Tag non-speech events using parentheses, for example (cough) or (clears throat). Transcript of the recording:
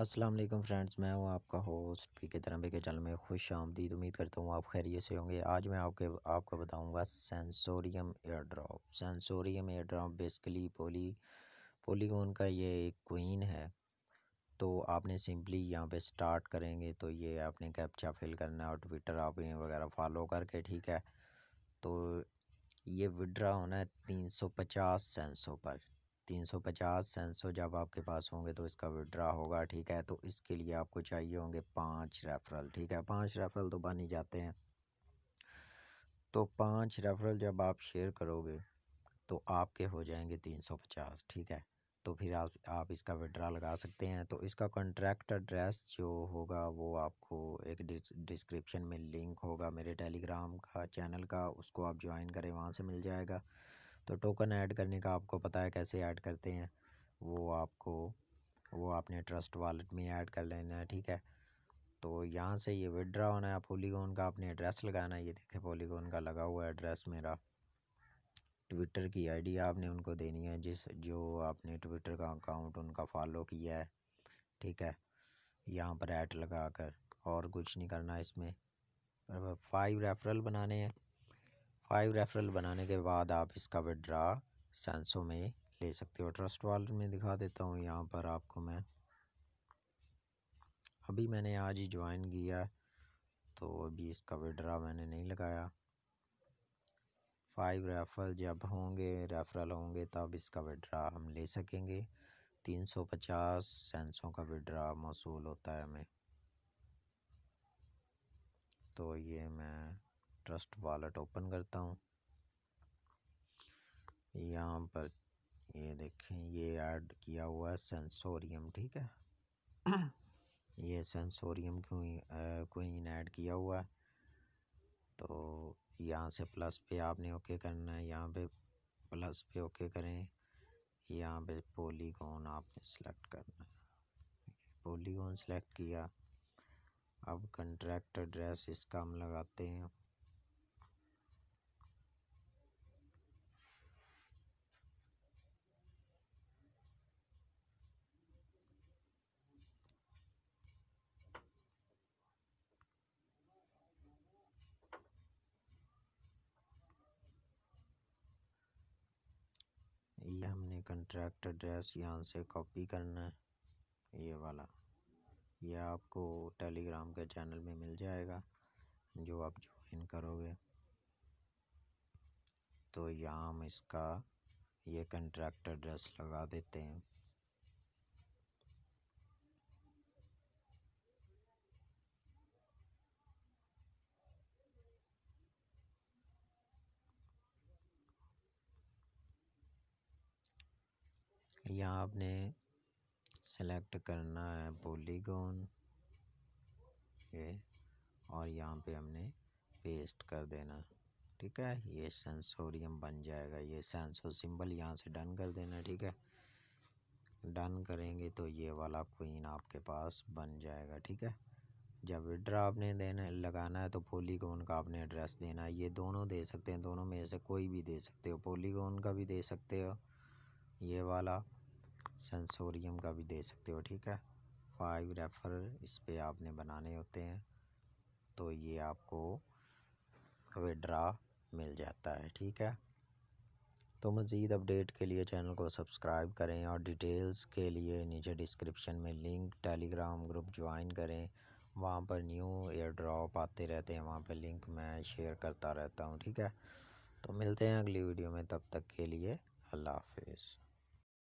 अस्सलाम वालेकुम फ्रेंड्स मैं हूँ आपका होस्ट पी के तरंबे के चैनल में खुश आमदीद उम्मीद करता हूँ आप खैरियत से होंगे आज मैं आपके आपको बताऊँगा sensorium air drop sensorium air drop basically poly polygon का ये एक क्वीन है तो आपने सिंपली यहाँ पे स्टार्ट करेंगे तो ये आपने कैप्चा फिल करना है और ट्विटर आप वगैरह फॉलो करके ठीक है तो ये विड्रा होना है तीन सौ पचास सेंसों पर तीन सौ पचास सेंसो जब आपके पास होंगे तो इसका विड्रा होगा ठीक है तो इसके लिए आपको चाहिए होंगे पाँच रेफरल ठीक है पाँच रेफरल तो बन ही जाते हैं तो पाँच रेफरल जब आप शेयर करोगे तो आपके हो जाएंगे तीन सौ पचास ठीक है तो फिर आप आप इसका विड्रा लगा सकते हैं तो इसका कॉन्ट्रैक्ट एड्रेस जो होगा वो आपको एक डिस्क्रिप्शन में लिंक होगा मेरे टेलीग्राम का चैनल का उसको आप ज्वाइन करें वहाँ से मिल जाएगा तो टोकन ऐड करने का आपको पता है कैसे ऐड करते हैं वो आपको वो आपने ट्रस्ट वॉलेट में ऐड कर लेना है ठीक है तो यहाँ से ये विड्रा होना है पोलीगोन का आपने एड्रेस लगाना है ये देखें पोलीगोन का लगा हुआ एड्रेस मेरा ट्विटर की आईडी आपने उनको देनी है जिस जो आपने ट्विटर का अकाउंट उनका फॉलो किया है ठीक है यहाँ पर ऐड लगा कर और कुछ नहीं करना इसमें फाइव रेफरल बनाने हैं फाइव रेफरल बनाने के बाद आप इसका विड्रा सेंसो में ले सकते हो ट्रस्ट वॉलेट में दिखा देता हूँ यहाँ पर आपको मैं अभी मैंने आज ही ज्वाइन किया तो अभी इसका विड्रा मैंने नहीं लगाया फाइव रेफरल जब होंगे रेफरल होंगे तब इसका विड्रा हम ले सकेंगे तीन सौ पचास सेंसों का विड्रा मौसू होता है हमें तो ये मैं ट्रस्ट वॉलेट ओपन करता हूँ यहाँ पर ये देखें ये ऐड किया हुआ है सेंसोरियम ठीक है (clears throat) ये सेंसोरियम क्वीन ऐड किया हुआ है तो यहाँ से प्लस पे आपने ओके करना है यहाँ पे प्लस पे ओके करें यहाँ पे पोलीगोन आपने सेलेक्ट करना है पोलीगोन सेलेक्ट किया अब कंट्रैक्ट एड्रेस इसका हम लगाते हैं हमने कंट्रैक्ट एड्रेस यहाँ से कॉपी करना है ये वाला ये आपको टेलीग्राम के चैनल में मिल जाएगा जो आप ज्वाइन करोगे तो यहाँ हम इसका ये कंट्रैक्ट एड्रेस लगा देते हैं यहाँ आपने सेलेक्ट करना है पोलीगोन ये और यहाँ पे हमने पेस्ट कर देना ठीक है ये सेंसोरियम बन जाएगा ये सेंसो सिंबल यहाँ से डन कर देना ठीक है डन करेंगे तो ये वाला क्वीन आपके पास बन जाएगा ठीक है जब विड्रा आपने देना लगाना है तो पोलीगोन का आपने एड्रेस देना है ये दोनों दे सकते हैं दोनों में से कोई भी दे सकते हो पोलीगोन का भी दे सकते हो ये वाला सेंसोरियम का भी दे सकते हो ठीक है फाइव रेफर इस पर आपने बनाने होते हैं तो ये आपको विड्रा मिल जाता है ठीक है तो मज़ीद अपडेट के लिए चैनल को सब्सक्राइब करें और डिटेल्स के लिए नीचे डिस्क्रिप्शन में लिंक टेलीग्राम ग्रुप ज्वाइन करें वहाँ पर न्यू एयर ड्रॉप आते रहते हैं वहाँ पर लिंक मैं शेयर करता रहता हूँ ठीक है तो मिलते हैं अगली वीडियो में तब तक के लिए अल्लाह हाफिज़